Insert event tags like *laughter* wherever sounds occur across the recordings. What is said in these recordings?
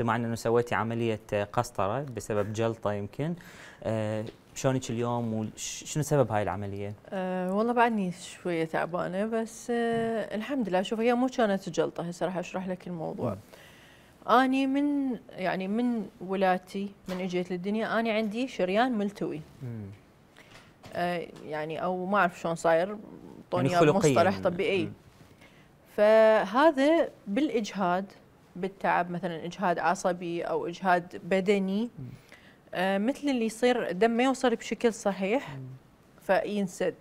سمعنا انه سويتي عمليه قسطره بسبب جلطه يمكن آه، شلونك اليوم وشنو سبب هاي العمليه؟ أه والله بعدني شويه تعبانه بس أه الحمد لله شوف هي مو كانت جلطه هسه راح اشرح لك الموضوع. اني من يعني من ولادتي من اجيت للدنيا اني عندي شريان ملتوي. أه يعني او ما اعرف شلون صاير يعني طوني يعني مصطلح طبيعي. فهذا بالاجهاد بالتعب مثلا اجهاد عصبي او اجهاد بدني آه مثل اللي يصير دم ما يوصل بشكل صحيح فينسد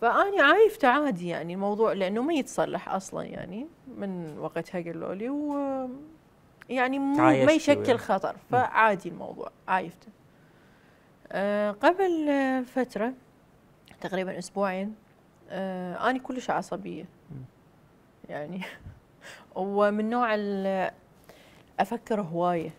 فاني عايفته عادي يعني الموضوع لانه ما يتصلح اصلا يعني من وقتها قالوا لي و يعني ما يشكل خطر فعادي الموضوع عايفته آه، قبل فتره تقريبا اسبوعين آه، انا كلش عصبيه يعني *laughs* ومن نوع افكر هوايه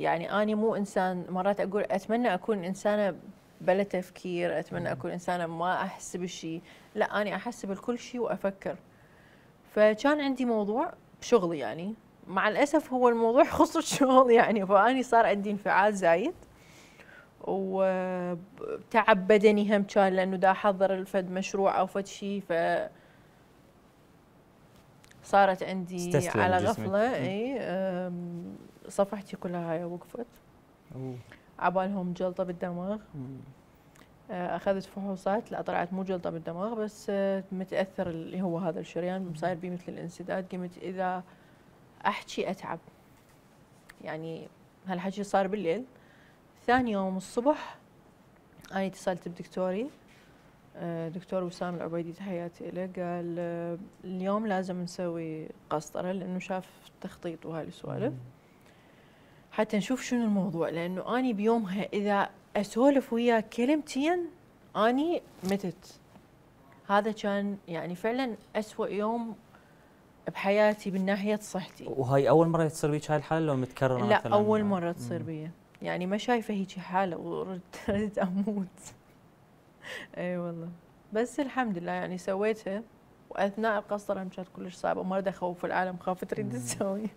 يعني اني مو انسان مرات اقول اتمنى اكون انسانه بلا تفكير اتمنى اكون انسانه ما احس بشيء لا اني احس بكل شيء وافكر فكان عندي موضوع بشغلي يعني مع الاسف هو الموضوع يخص *laughs* الشغل يعني فاني صار عندي انفعال زايد وتعب بدني هم كان لانه دا احضر الفد مشروع او فد شيء ف صارت عندي على غفله اي صفحتي كلها هاي وقفت عبالهم جلطه بالدماغ آه، اخذت فحوصات لا طلعت مو جلطه بالدماغ بس آه، متاثر اللي هو هذا الشريان صاير بي مثل الانسداد قمت اذا احكي اتعب يعني هالحكي صار بالليل ثاني يوم الصبح انا اتصلت بدكتوري آه، دكتور وسام العبيدي تحياتي له قال آه، اليوم لازم نسوي قسطره لانه شاف التخطيط وهاي السوالف حتى نشوف شنو الموضوع لانه اني بيومها اذا اسولف وياه كلمتين اني متت هذا كان يعني فعلا أسوأ يوم بحياتي من ناحيه صحتي وهاي اول مره تصير بيك هاي الحاله لو متكرره لا مثلاً اول مره تصير بي يعني ما شايفه هيك حاله وردت اموت اي والله بس الحمد لله يعني سويتها واثناء القصه كانت كلش صعبه وما اريد اخوف العالم خافت تريد تسوي